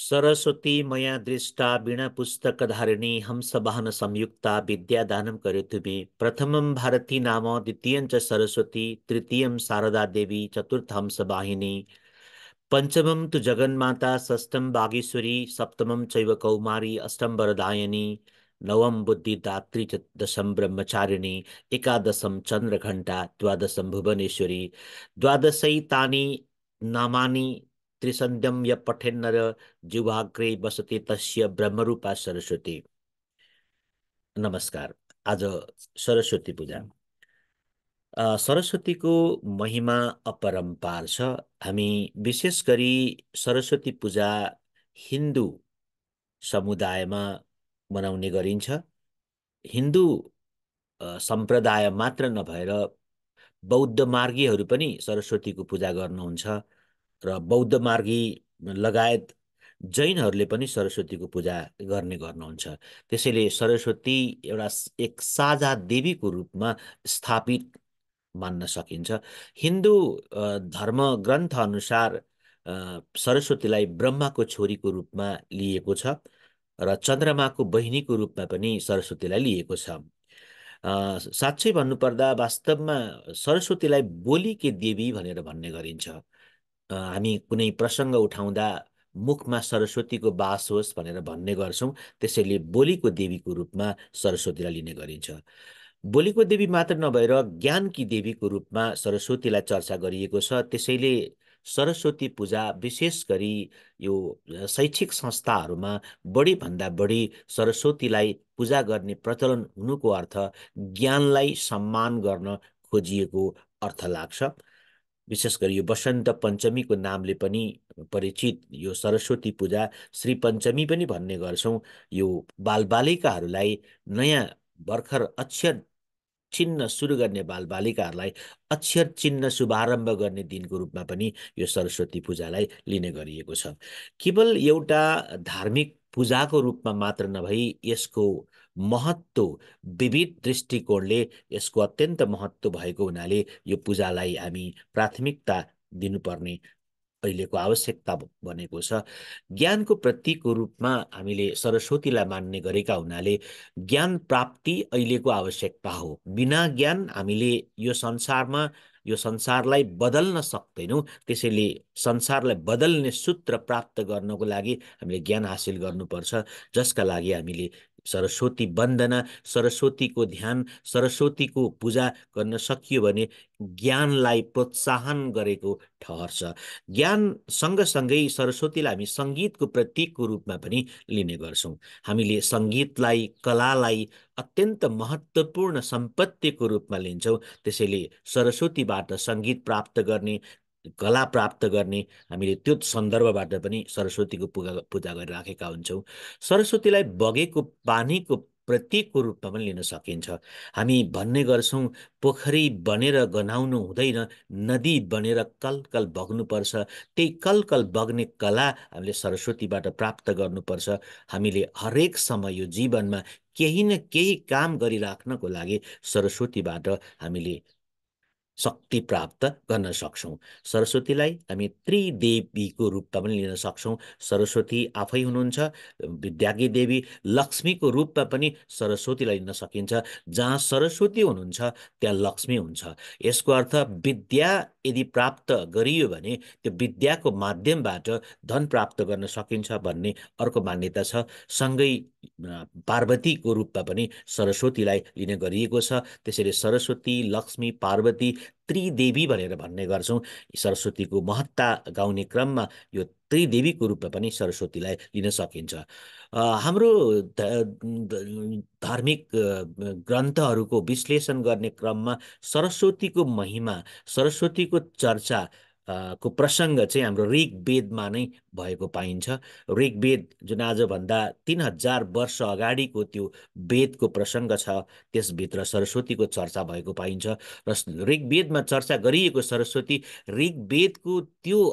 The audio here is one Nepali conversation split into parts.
सरस्वती मया दृष्टा वीणा धारिणी हम सभान संयुक्ता विद्यादान करोतुमे प्रथम भारती नाम द्वितीय च सरस्वती तृतीय शारदा देवी हम सबाहिनी पंचम तु जगन्माता षष्ठम बागेश्वरी सप्तम चैव कौमारी अष्टम वरदायिनी नवम बुद्धिदात्री च दशम ब्रह्मचारिणी एकादश चन्द्रघण्टा द्वादशं भुवनेश्वरी द्वादशै तानी नामानी त्रिसन्ध्यम य पठेन्नर जिवाग्रे बसते तस्य ब्रह्मरूपा सरस्वती नमस्कार आज सरस्वती पूजा सरस्वतीको महिमा अपरम्पार छ हामी विशेष गरी सरस्वती पूजा हिन्दू समुदायमा मनाउने गरिन्छ हिन्दू सम्प्रदाय मात्र नभएर बौद्ध मार्गीहरू पनि सरस्वतीको पूजा गर्नुहुन्छ र बौद्ध मार्गी लगायत जैनहरूले पनि सरस्वतीको पूजा गर्ने गर्नुहुन्छ त्यसैले सरस्वती एउटा एक साझा देवीको रूपमा स्थापित मान्न सकिन्छ हिन्दू धर्म ग्रन्थ अनुसार सरस्वतीलाई ब्रह्माको छोरीको रूपमा लिएको छ र चन्द्रमाको बहिनीको रूपमा पनि सरस्वतीलाई लिएको छ साँच्चै भन्नुपर्दा वास्तवमा सरस्वतीलाई बोलीकी देवी भनेर भन्ने गरिन्छ हामी कुनै प्रसङ्ग उठाउँदा मुखमा सरस्वतीको बास होस् भनेर भन्ने गर्छौँ त्यसैले बोलीको देवीको रूपमा सरस्वतीलाई लिने गरिन्छ बोलीको देवी मात्र नभएर ज्ञानकी देवीको रूपमा सरस्वतीलाई चर्चा गरिएको छ त्यसैले सरस्वती पूजा विशेष गरी यो शैक्षिक संस्थाहरूमा बढीभन्दा बढी सरस्वतीलाई पूजा गर्ने प्रचलन हुनुको अर्थ ज्ञानलाई सम्मान गर्न खोजिएको अर्थ लाग्छ विशेष गरी यो वसन्त पञ्चमीको नामले पनि परिचित यो सरस्वती पूजा श्री पञ्चमी पनि भन्ने गर्छौँ यो बालबालिकाहरूलाई नयाँ भर्खर अक्षर चिन्ह सुरु गर्ने बालबालिकाहरूलाई अक्षर चिन्ह शुभारम्भ गर्ने दिनको रूपमा पनि यो सरस्वती पूजालाई लिने गरिएको छ केवल एउटा धार्मिक पूजाको रूपमा मात्र नभई यसको महत्त्व विविध दृष्टिकोणले यसको अत्यन्त महत्त्व भएको हुनाले यो पूजालाई हामी प्राथमिकता दिनुपर्ने अहिलेको आवश्यकता बनेको छ ज्ञानको प्रतीकको रूपमा हामीले सरस्वतीलाई मान्ने गरेका हुनाले ज्ञान प्राप्ति अहिलेको आवश्यकता हो बिना ज्ञान हामीले यो संसारमा यो संसारलाई बदल्न सक्दैनौँ त्यसैले संसारलाई बदल्ने सूत्र प्राप्त गर्नको लागि हामीले ज्ञान हासिल गर्नुपर्छ जसका लागि हामीले सरस्वती वन्दना सरस्वतीको ध्यान सरस्वतीको पूजा गर्न सकियो भने ज्ञानलाई प्रोत्साहन गरेको ठहर छ ज्ञान सँगसँगै सरस्वतीलाई हामी सङ्गीतको प्रतीकको रूपमा पनि लिने गर्छौँ हामीले सङ्गीतलाई कलालाई अत्यन्त महत्त्वपूर्ण सम्पत्तिको रूपमा लिन्छौँ त्यसैले सरस्वतीबाट सङ्गीत प्राप्त गर्ने कला प्राप्त गर्ने हामीले त्यो सन्दर्भबाट पनि सरस्वतीको पूजा पूजा गरिराखेका हुन्छौँ सरस्वतीलाई बगेको पानीको प्रतीकको रूपमा पनि लिन सकिन्छ हामी भन्ने गर्छौँ पोखरी बनेर गनाउनु हुँदैन नदी बनेर कलकल बग्नुपर्छ त्यही कलकल बग्ने कला हामीले सरस्वतीबाट प्राप्त गर्नुपर्छ हामीले हरेक समय यो जीवनमा केही न केही काम गरिराख्नको लागि सरस्वतीबाट हामीले शक्ति प्राप्त गर्न सक्छौँ सरस्वतीलाई हामी त्रिदेवीको रूपमा पनि लिन सक्छौँ सरस्वती आफै हुनुहुन्छ विद्यागी देवी लक्ष्मीको रूपमा पनि सरस्वतीलाई लिन सकिन्छ जहाँ सरस्वती हुनुहुन्छ त्यहाँ लक्ष्मी हुन्छ यसको अर्थ विद्या यदि प्राप्त गरियो भने त्यो विद्याको माध्यमबाट धन प्राप्त गर्न सकिन्छ भन्ने अर्को मान्यता छ सँगै पार्वतीको रूपमा पनि सरस्वतीलाई लिने गरिएको छ त्यसैले सरस्वती लक्ष्मी पार्वती त्रिदेवी भनेर भन्ने गर्छौँ सरस्वतीको महत्ता गाउने क्रममा यो त्रिदेवीको रूपमा पनि सरस्वतीलाई लिन सकिन्छ हाम्रो धार्मिक ग्रन्थहरूको विश्लेषण गर्ने क्रममा सरस्वतीको महिमा सरस्वतीको चर्चा को प्रसङ्ग चाहिँ हाम्रो ऋग्वेदमा नै भएको पाइन्छ ऋग्वेद जुन आजभन्दा तिन हजार वर्ष अगाडिको त्यो वेदको प्रसङ्ग छ त्यसभित्र सरस्वतीको चर्चा भएको पाइन्छ र ऋग्वेदमा चर्चा गरिएको सरस्वती ऋग्वेदको त्यो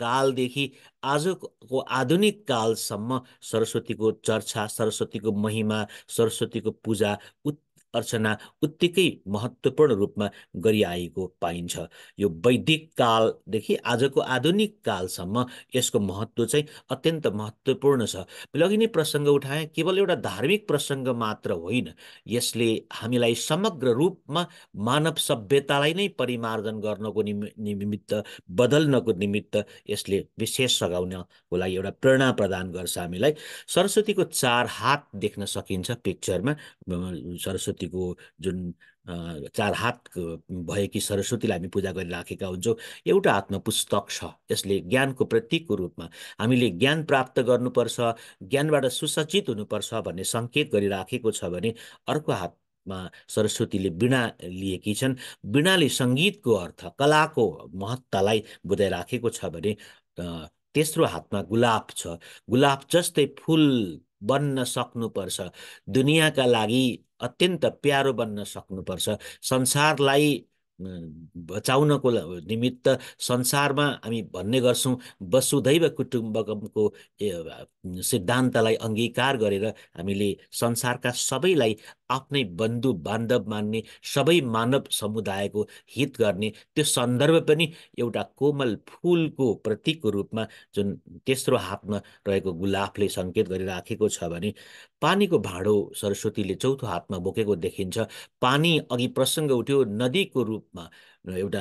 कालदेखि आजको आधुनिक कालसम्म सरस्वतीको चर्चा सरस्वतीको महिमा सरस्वतीको पूजा उत् अर्चना उत्तिकै महत्त्वपूर्ण रूपमा गरिआएको पाइन्छ यो वैदिक कालदेखि आजको आधुनिक कालसम्म यसको महत्त्व चाहिँ अत्यन्त महत्त्वपूर्ण छ लगि नै प्रसङ्ग उठाएँ केवल एउटा धार्मिक प्रसङ्ग मात्र होइन यसले हामीलाई समग्र रूपमा मानव सभ्यतालाई नै परिमार्जन गर्नको निमित्त बदल्नको निमित्त यसले विशेष सघाउनको लागि एउटा प्रेरणा प्रदान गर्छ हामीलाई सरस्वतीको चार हात देख्न सकिन्छ पिक्चरमा सरस्वती सरस्वतीको जुन चार हात भएकी सरस्वतीलाई हामी पूजा गरिराखेका हुन्छौँ एउटा हातमा पुस्तक छ यसले ज्ञानको प्रतीकको रूपमा हामीले ज्ञान प्राप्त गर्नुपर्छ ज्ञानबाट सुसचित हुनुपर्छ भन्ने सङ्केत गरिराखेको छ भने अर्को हात मा सरस्वतीले बिणा लिएकी छन् बिणाले सङ्गीतको अर्थ कलाको महत्त्वलाई बुझाइराखेको छ भने तेस्रो हातमा गुलाब छ गुलाब जस्तै फुल बन्न सक्नुपर्छ दुनियाँका लागि अत्यन्त प्यारो बन्न सक्नुपर्छ संसारलाई बचाउनको निमित्त संसारमा हामी भन्ने गर्छौँ वसुधैव कुटुम्बकमको सिद्धान्तलाई अङ्गीकार गरेर हामीले संसारका सबैलाई आफ्नै बन्धु बान्धव मान्ने सबै मानव समुदायको हित गर्ने त्यो सन्दर्भ पनि एउटा कोमल फुलको प्रतीकको रूपमा जुन तेस्रो हातमा रहेको गुलाफले सङ्केत गरिराखेको छ भने पानीको भाँडो सरस्वतीले चौथो हातमा बोकेको देखिन्छ पानी अघि प्रसङ्ग उठ्यो नदीको रूपमा एउटा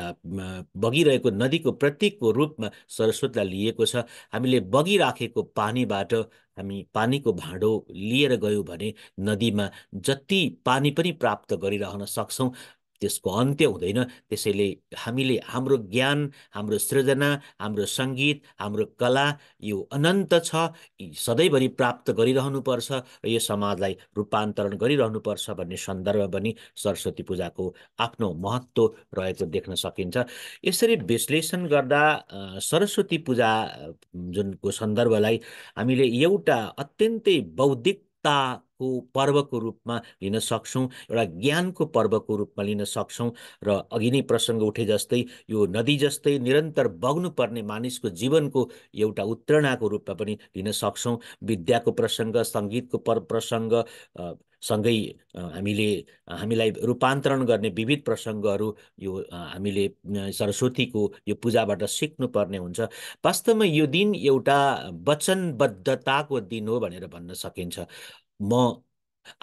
बगिरहेको नदीको प्रतीकको रूपमा सरस्वतीलाई लिएको छ हामीले बगिराखेको पानीबाट हामी पानीको भाँडो लिएर गयौँ भने नदीमा जति पानी पनि प्राप्त गरिरहन सक्छौँ त्यसको अन्त्य हुँदैन त्यसैले हामीले हाम्रो ज्ञान हाम्रो सृजना हाम्रो सङ्गीत हाम्रो कला यो अनन्त छ सधैँभरि प्राप्त गरिरहनुपर्छ र यो समाजलाई रूपान्तरण गरिरहनुपर्छ भन्ने सन्दर्भ पनि सरस्वती पूजाको आफ्नो महत्त्व रहेको देख्न सकिन्छ यसरी विश्लेषण गर्दा सरस्वती पूजा जुनको सन्दर्भलाई हामीले एउटा अत्यन्तै बौद्धिकता को पर्वको रूपमा लिन सक्छौँ एउटा ज्ञानको पर्वको रूपमा लिन सक्छौँ र अघि नै प्रसङ्ग उठे जस्तै यो नदी जस्तै निरन्तर बग्नुपर्ने मानिसको जीवनको एउटा उत्प्रेरणाको रूपमा पनि लिन सक्छौँ विद्याको प्रसङ्ग सङ्गीतको पर प्रसङ्ग सँगै हामीले हामीलाई रूपान्तरण गर्ने विविध प्रसङ्गहरू यो हामीले सरस्वतीको यो पूजाबाट सिक्नुपर्ने हुन्छ वास्तवमा यो दिन एउटा वचनबद्धताको दिन हो भनेर भन्न सकिन्छ म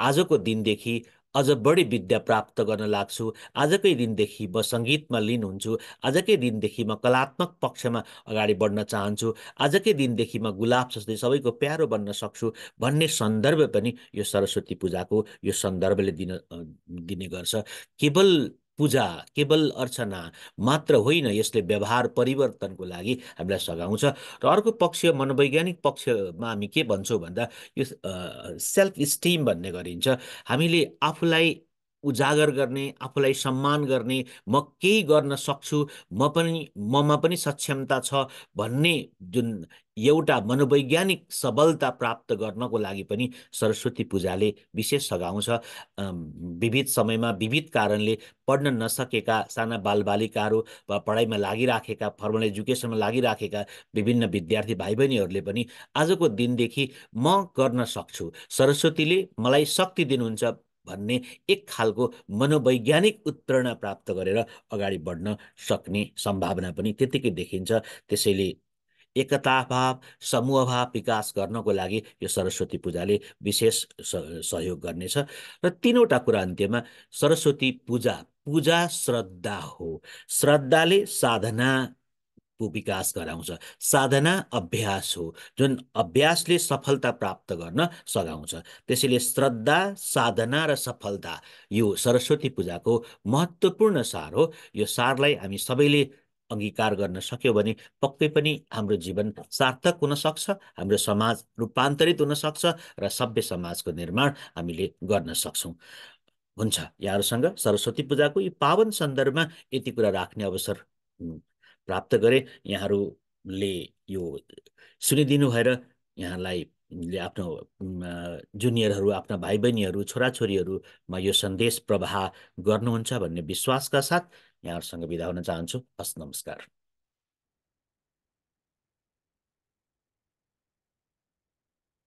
आजको दिनदेखि अझ बढी विद्या प्राप्त गर्न लाग्छु आजकै दिनदेखि म सङ्गीतमा लिन हुन्छु आजकै दिनदेखि म कलात्मक पक्षमा अगाडि बढ्न चाहन्छु आजकै दिनदेखि म गुलाब जस्तै सबैको प्यारो बन्न सक्छु भन्ने सन्दर्भ पनि यो सरस्वती पूजाको यो सन्दर्भले दिन दिने गर्छ केवल पूजा केवल अर्चना मात्र होइन यसले व्यवहार परिवर्तनको लागि हामीलाई सघाउँछ र अर्को पक्ष मनोवैज्ञानिक पक्षमा हामी के भन्छौँ भन्दा यो सेल्फ स्टिम भन्ने गरिन्छ हामीले आफूलाई उजागर गर्ने आफूलाई सम्मान गर्ने म केही गर्न सक्छु म पनि ममा पनि सक्षमता छ भन्ने जुन एउटा मनोवैज्ञानिक सबलता प्राप्त गर्नको लागि पनि सरस्वती पूजाले विशेष सघाउँछ विविध समयमा विविध कारणले पढ्न नसकेका साना बालबालिकाहरू वा पढाइमा लागिराखेका फर्मल एजुकेसनमा लागिराखेका विभिन्न विद्यार्थी भाइ बहिनीहरूले पनि आजको दिनदेखि म गर्न सक्छु सरस्वतीले मलाई शक्ति दिनुहुन्छ भन्ने एक खालको मनोवैज्ञानिक उत्प्रेरणा प्राप्त गरेर अगाडि बढ्न सक्ने सम्भावना पनि त्यत्तिकै देखिन्छ त्यसैले एकताभाव समूहभाव विकास गर्नको लागि यो सरस्वती पूजाले विशेष सहयोग गर्नेछ र तिनवटा कुरा अन्त्यमा सरस्वती पूजा पूजा श्रद्धा हो श्रद्धाले साधना को विकास गराउँछ साधना अभ्यास हो जुन अभ्यासले सफलता प्राप्त गर्न सघाउँछ त्यसैले श्रद्धा साधना र सफलता यो सरस्वती पूजाको महत्त्वपूर्ण सार हो यो सारलाई हामी सबैले अङ्गीकार गर्न सक्यो भने पक्कै पनि हाम्रो जीवन सार्थक हुनसक्छ हाम्रो समाज रूपान्तरित हुनसक्छ र सभ्य समाजको निर्माण हामीले गर्न सक्छौँ हुन्छ यहाँहरूसँग सरस्वती पूजाको यो पावन सन्दर्भमा यति कुरा राख्ने अवसर प्राप्त गरे यहाँहरूले यो सुनिदिनु भएर यहाँलाई आफ्नो जुनियरहरू आफ्ना भाइ बहिनीहरू छोराछोरीहरूमा यो सन्देश प्रवाह गर्नुहुन्छ भन्ने विश्वासका साथ यहाँहरूसँग बिदा हुन चाहन्छु हस् नमस्कार